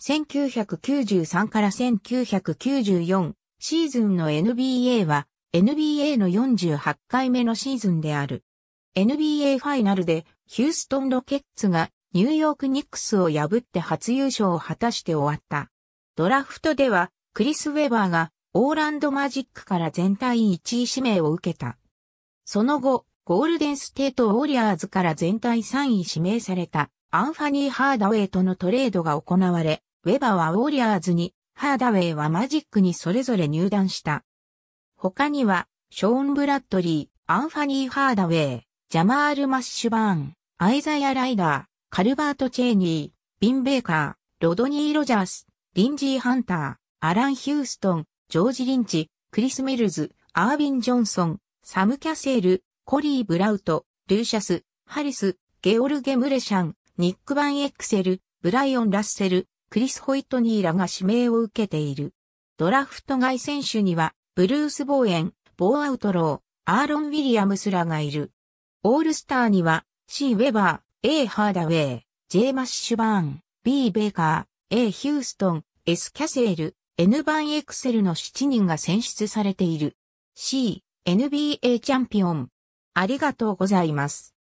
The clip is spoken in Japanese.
1993から1994シーズンの NBA は NBA の48回目のシーズンである。NBA ファイナルでヒューストンロケッツがニューヨークニックスを破って初優勝を果たして終わった。ドラフトではクリス・ウェバーがオーランドマジックから全体1位指名を受けた。その後、ゴールデンステート・ウォリアーズから全体3位指名されたアンファニー・ハーダウェイとのトレードが行われ、ウェバはウォリアーズに、ハーダウェイはマジックにそれぞれ入団した。他には、ショーン・ブラッドリー、アンファニー・ハーダウェイ、ジャマール・マッシュバーン、アイザイア・ライダー、カルバート・チェーニー、ビン・ベーカー、ロドニー・ロジャース、リンジー・ハンター、アラン・ヒューストン、ジョージ・リンチ、クリス・メルズ、アービン・ジョンソン、サム・キャセール、コリー・ブラウト、ルーシャス、ハリス、ゲオルゲ・ムレシャン、ニック・バン・エクセル、ブライオン・ラッセル、クリス・ホイットニーらが指名を受けている。ドラフト外選手には、ブルース・ボーエン、ボー・アウトロー、アーロン・ウィリアムスらがいる。オールスターには、C・ ウェバー、A・ ハーダウェイ、J・ マッシュバーン、B・ ベーカー、A・ ヒューストン、S・ キャセール、N ン・エクセルの7人が選出されている。C、NBA チャンピオン。ありがとうございます。